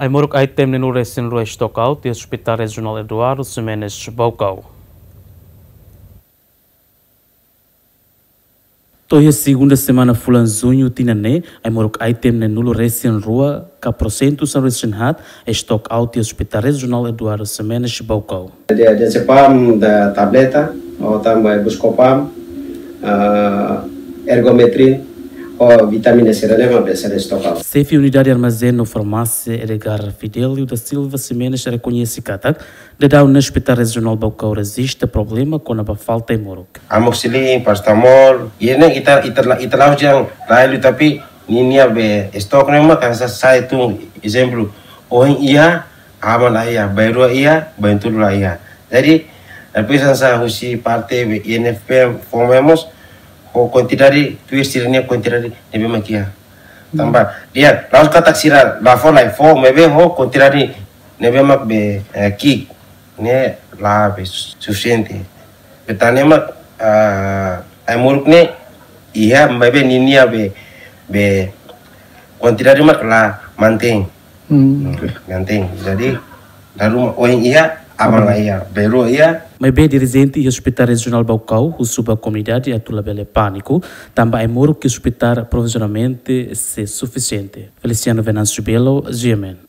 Ai moro ai tem no recen rua Estocau, tem Hospital Regional Eduardo Semenes Bocau. Toia segunda semana fulanzunho tinane, ai moro ai tem no recen rua, ca procento sa recen hat, Estocau, tem Hospital Regional Eduardo Semenes Bocau. A dia da tableta, ou também buscopam, ah, ergometria, vitamina C, levam a pensar nesse local. CEF Unidade Armazeno Farmácia Edgar Fidelio da Silva Semenas reconhece que de dar um Hospital Regional resiste existe problema com a falta em Moruk. Amoxilin, pastamol, e nem ita ita ita lá o tapi ni be estok nema kansa sai tu exemplo ohin ia aman ia bairua ia bentul ia. Jadi, tapi sansa parte partai INFP formemos ko kontinari tuestirania kontinari nebe makia tamba dia laos katak sira lafo lai fo mebe ho kontinari nebe mak be ki ne la be suficiente betane mak ai muruk ne iya mebe ninia be be kontinari mak la manteng mm. manteng jadi Lalu, oin iya Amalaya, Beroya. É? Mas bem dirigente e hospital regional Baucau, o subcomunidade Atula é Bele Pânico, também é muro que hospital provisionalmente se suficiente. Feliciano Venâncio Belo, GMN.